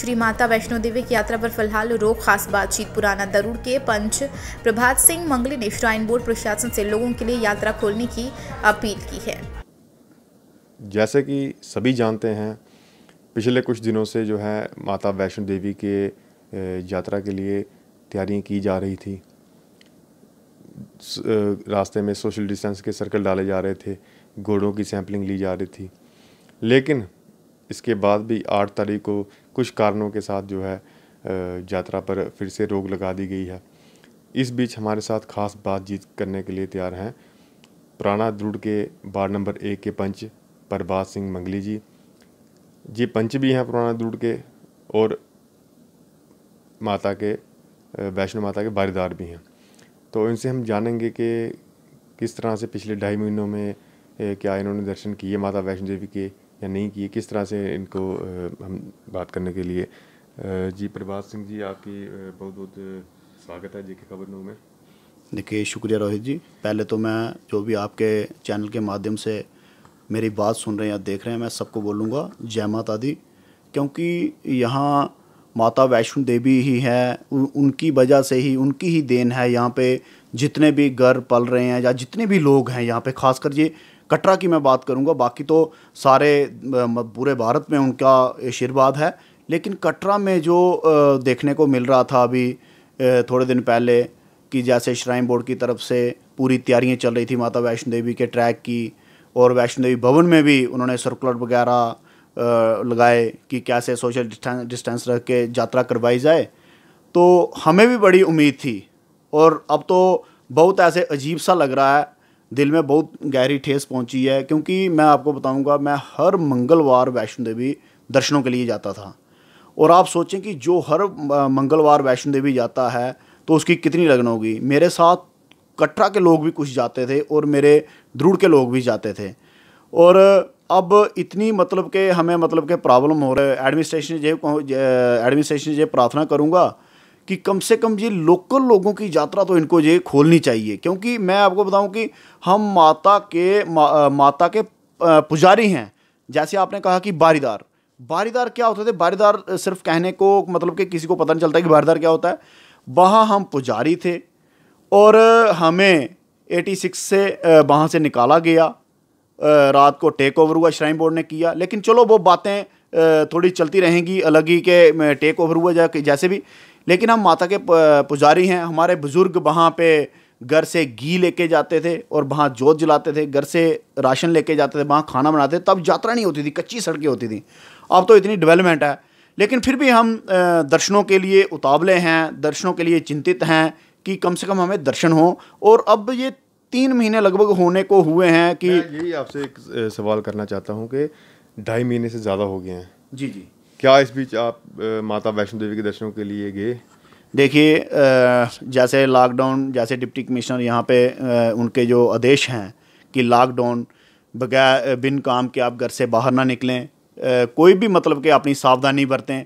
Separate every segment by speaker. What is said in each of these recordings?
Speaker 1: श्री माता वैष्णो देवी की यात्रा पर फिलहाल रोक खास बातचीत पुराना दरूड़ के पंच प्रभात सिंह मंगली ने श्राइन बोर्ड प्रशासन से लोगों के लिए यात्रा खोलने की अपील की है
Speaker 2: जैसे कि सभी जानते हैं पिछले कुछ दिनों से जो है माता वैष्णो देवी के यात्रा के लिए तैयारियाँ की जा रही थी रास्ते में सोशल डिस्टेंस के सर्कल डाले जा रहे थे घोड़ों की सैंपलिंग ली जा रही थी लेकिन इसके बाद भी आठ तारीख को कुछ कारणों के साथ जो है यात्रा पर फिर से रोक लगा दी गई है इस बीच हमारे साथ खास बातचीत करने के लिए तैयार हैं पुराना द्रुड़ के वार्ड नंबर एक के पंच प्रभात सिंह मंगली जी जी पंच भी हैं पुराना द्रुड़ के और माता के वैष्णो माता के बारीदार भी हैं तो इनसे हम जानेंगे कि किस तरह से पिछले ढाई महीनों में क्या इन्होंने दर्शन किए माता वैष्णो देवी के या नहीं किए किस तरह से इनको हम बात करने के
Speaker 1: लिए जी
Speaker 2: प्रभात सिंह जी आपकी बहुत बहुत स्वागत है जी के खबर नौ में
Speaker 1: देखिए शुक्रिया रोहित जी पहले तो मैं जो भी आपके चैनल के माध्यम से मेरी बात सुन रहे हैं या देख रहे हैं मैं सबको बोलूँगा जय माता दी क्योंकि यहाँ माता वैष्णो देवी ही है उ, उनकी वजह से ही उनकी ही देन है यहाँ पे जितने भी घर पल रहे हैं या जितने भी लोग हैं यहाँ पे खासकर ये कटरा की मैं बात करूँगा बाकी तो सारे पूरे भारत में उनका आशीर्वाद है लेकिन कटरा में जो देखने को मिल रहा था अभी थोड़े दिन पहले कि जैसे श्राइन बोर्ड की तरफ से पूरी तैयारियां चल रही थी माता वैष्णो देवी के ट्रैक की और वैष्णो देवी भवन में भी उन्होंने सर्कुलर वगैरह लगाए कि कैसे सोशल डिस्टेंस रख के यात्रा करवाई जाए तो हमें भी बड़ी उम्मीद थी और अब तो बहुत ऐसे अजीब सा लग रहा है दिल में बहुत गहरी ठेस पहुंची है क्योंकि मैं आपको बताऊंगा मैं हर मंगलवार वैष्णो देवी दर्शनों के लिए जाता था और आप सोचें कि जो हर मंगलवार वैष्णो देवी जाता है तो उसकी कितनी लगन होगी मेरे साथ कटरा के लोग भी कुछ जाते थे और मेरे ध्रुड़ के लोग भी जाते थे और अब इतनी मतलब के हमें मतलब के प्रॉब्लम हो रहे एडमिनिस्ट्रेशन जे एडमिनिस्ट्रेशन जे प्रार्थना करूँगा कि कम से कम ये लोकल लोगों की यात्रा तो इनको ये खोलनी चाहिए क्योंकि मैं आपको बताऊं कि हम माता के मा, माता के पुजारी हैं जैसे आपने कहा कि बारीदार बारीदार क्या होते थे बारीदार सिर्फ कहने को मतलब कि किसी को पता नहीं चलता कि बारीदार क्या होता है वहाँ हम पुजारी थे और हमें 86 से वहाँ से निकाला गया रात को टेक ओवर हुआ श्राइन बोर्ड ने किया लेकिन चलो वो बातें थोड़ी चलती रहेंगी अलग ही के टेक ओवर हुआ जा जैसे भी लेकिन हम माता के पुजारी हैं हमारे बुज़ुर्ग वहाँ पे घर से घी लेके जाते थे और वहाँ जोत जलाते थे घर से राशन लेके जाते थे वहाँ खाना बनाते थे तब यात्रा नहीं होती थी कच्ची सड़कें होती थी अब तो इतनी डेवलपमेंट है लेकिन फिर भी हम दर्शनों के लिए उतावले हैं दर्शनों के लिए चिंतित हैं कि कम से कम हमें दर्शन हो और अब ये तीन महीने लगभग होने को हुए हैं कि
Speaker 2: यही आपसे एक सवाल करना चाहता हूँ कि ढाई महीने से ज़्यादा हो गए हैं जी जी क्या इस बीच आप
Speaker 1: माता वैष्णो देवी के दर्शनों के लिए गए देखिए जैसे लॉकडाउन जैसे डिप्टी कमिश्नर यहाँ पे उनके जो आदेश हैं कि लॉकडाउन बगैर बिन काम के आप घर से बाहर ना निकलें कोई भी मतलब कि अपनी सावधानी बरतें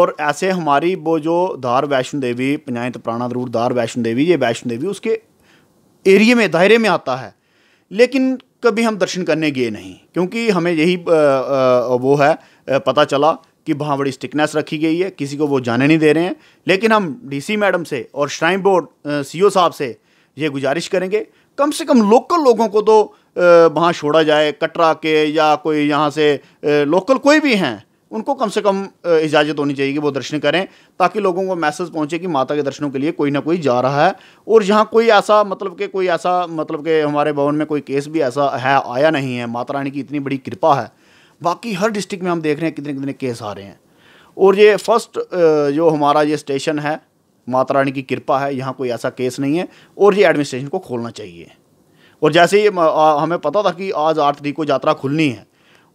Speaker 1: और ऐसे हमारी वो जो धार वैष्णो देवी पंचायत प्राणा दरूर धार वैष्णो देवी ये वैष्णो देवी उसके एरिए में दायरे में आता है लेकिन कभी हम दर्शन करने गए नहीं क्योंकि हमें यही वो है पता चला कि वहाँ बड़ी स्टिकनेस रखी गई है किसी को वो जाने नहीं दे रहे हैं लेकिन हम डीसी मैडम से और श्राइन बोर्ड सीईओ साहब से ये गुजारिश करेंगे कम से कम लोकल लोगों को तो वहाँ छोड़ा जाए कटरा के या कोई यहाँ से लोकल कोई भी हैं उनको कम से कम इजाज़त होनी चाहिए कि वो दर्शन करें ताकि लोगों को मैसेज पहुंचे कि माता के दर्शनों के लिए कोई ना कोई जा रहा है और यहाँ कोई ऐसा मतलब कि कोई ऐसा मतलब के हमारे भवन में कोई केस भी ऐसा है आया नहीं है माता रानी की इतनी बड़ी कृपा है बाकी हर डिस्ट्रिक्ट में हम देख रहे हैं कितने कितने केस आ रहे हैं और ये फर्स्ट जो हमारा ये स्टेशन है माता रानी की कृपा है यहाँ कोई ऐसा केस नहीं है और ये एडमिनिस्ट्रेशन को खोलना चाहिए और जैसे ही हमें पता था कि आज आठ तारीख को यात्रा खुलनी है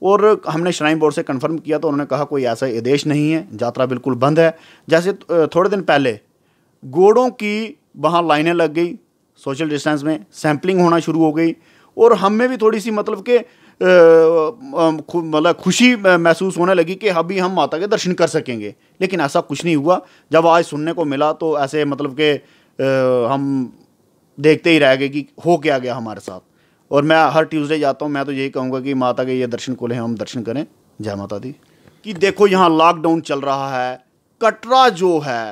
Speaker 1: और हमने श्राइन बोर्ड से कंफर्म किया तो उन्होंने कहा कोई ऐसा आदेश नहीं है यात्रा बिल्कुल बंद है जैसे थोड़े दिन पहले घोड़ों की वहाँ लाइनें लग गई सोशल डिस्टेंस में सैम्पलिंग होना शुरू हो गई और हम में भी थोड़ी सी मतलब के मतलब खुशी महसूस होने लगी कि अभी हम माता के दर्शन कर सकेंगे लेकिन ऐसा कुछ नहीं हुआ जब आज सुनने को मिला तो ऐसे मतलब आ, हम देखते ही रह गए कि हो क्या गया हमारे साथ और मैं हर ट्यूसडे जाता हूँ मैं तो यही कहूँगा कि माता के ये दर्शन को हम दर्शन करें जय माता दी कि देखो यहाँ लॉकडाउन चल रहा है कटरा जो है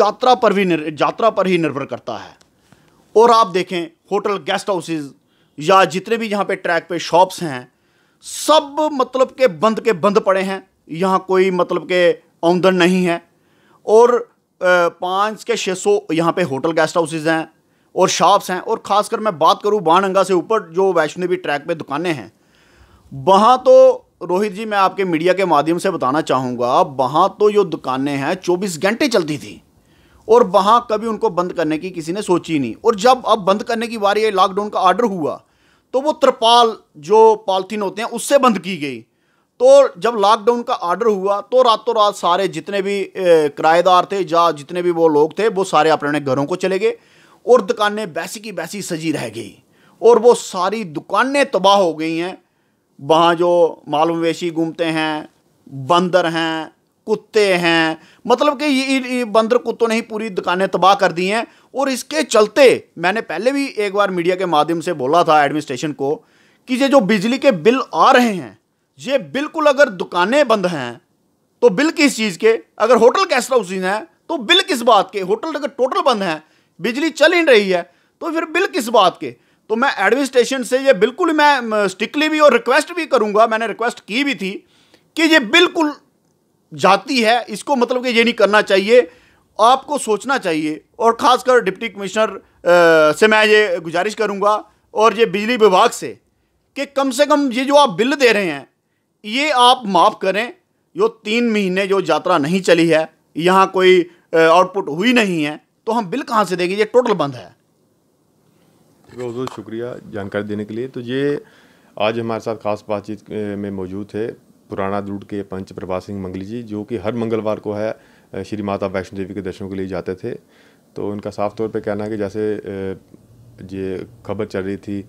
Speaker 1: यात्रा पर भी यात्रा पर ही निर्भर करता है और आप देखें होटल गेस्ट हाउसेज या जितने भी यहाँ पे ट्रैक पे शॉप्स हैं सब मतलब के बंद के बंद पड़े हैं यहाँ कोई मतलब के आमदन नहीं है और पाँच के छः सौ यहाँ पर होटल गेस्ट हाउसेज हैं और शॉप्स हैं और ख़ासकर मैं बात करूँ बाणंगा से ऊपर जो वैष्णो देवी ट्रैक पर दुकानें हैं वहाँ तो रोहित जी मैं आपके मीडिया के माध्यम से बताना चाहूँगा वहाँ तो जो दुकानें हैं चौबीस घंटे चलती थी और वहाँ कभी उनको बंद करने की किसी ने सोची नहीं और जब अब बंद करने की बारी लॉकडाउन का आर्डर हुआ तो वो त्रिपाल जो पॉलिथीन होते हैं उससे बंद की गई तो जब लॉकडाउन का आर्डर हुआ तो रातों रात सारे जितने भी किराएदार थे या जितने भी वो लोग थे वो सारे अपने अपने घरों को चले गए और दुकानें वैसी की वैसी सजी रह गई और वो सारी दुकानें तबाह हो गई हैं वहाँ जो मालूमवेशी घूमते हैं बंदर हैं कुत्ते हैं मतलब कि ये बंदर कुत्तों ने ही पूरी दुकानें तबाह कर दी हैं और इसके चलते मैंने पहले भी एक बार मीडिया के माध्यम से बोला था एडमिनिस्ट्रेशन को कि ये जो बिजली के बिल आ रहे हैं ये बिल्कुल अगर दुकानें बंद हैं तो बिल किस चीज़ के अगर होटल कैस्ट हाउस है तो बिल किस बात के होटल अगर टोटल बंद हैं बिजली चल ही रही है तो फिर बिल किस बात के तो मैं एडमिनिस्ट्रेशन से ये बिल्कुल मैं स्टिकली भी और रिक्वेस्ट भी करूँगा मैंने रिक्वेस्ट की भी थी कि ये बिल्कुल जाती है इसको मतलब कि ये नहीं करना चाहिए आपको सोचना चाहिए और ख़ासकर डिप्टी कमिश्नर से मैं ये गुजारिश करूँगा और ये बिजली विभाग से कि कम से कम ये जो आप बिल दे रहे हैं ये आप माफ़ करें जो तीन महीने जो यात्रा नहीं चली है यहाँ कोई आउटपुट हुई नहीं है तो हम बिल कहाँ से देंगे ये टोटल बंद है
Speaker 2: बहुत बहुत शुक्रिया जानकारी देने के लिए तो ये आज हमारे साथ खास बातचीत में मौजूद थे पुराना दुर्ग के पंच प्रभा सिंह मंगली जी जो कि हर मंगलवार को है श्री माता वैष्णो देवी के दर्शनों के लिए जाते थे तो उनका साफ तौर पर कहना है कि जैसे ये खबर चल रही थी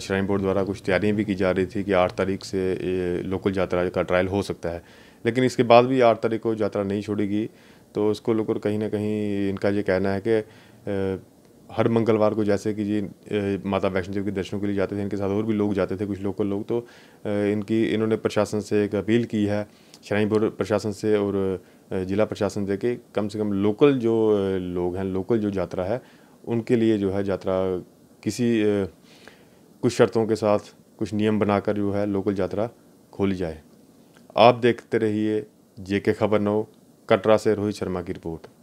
Speaker 2: श्राइन बोर्ड द्वारा कुछ तैयारियाँ भी की जा रही थी कि आठ तारीख से लोकल यात्रा का ट्रायल हो सकता है लेकिन इसके बाद भी आठ तारीख को यात्रा नहीं छोड़ेगी तो उसको लोग कहीं ना कहीं इनका ये कहना है कि हर मंगलवार को जैसे कि जी माता वैष्णो देवी के दर्शनों के लिए जाते थे इनके साथ और भी लोग जाते थे कुछ लोकल लोग तो इनकी इन्होंने प्रशासन से एक अपील की है श्राइन बोर्ड प्रशासन से और जिला प्रशासन से कि कम से कम लोकल जो लोग हैं लोकल जो यात्रा है उनके लिए जो है यात्रा किसी कुछ शर्तों के साथ कुछ नियम बनाकर जो है लोकल यात्रा खोली जाए आप देखते रहिए जे के खबर नौ कटरा से रोहित शर्मा की रिपोर्ट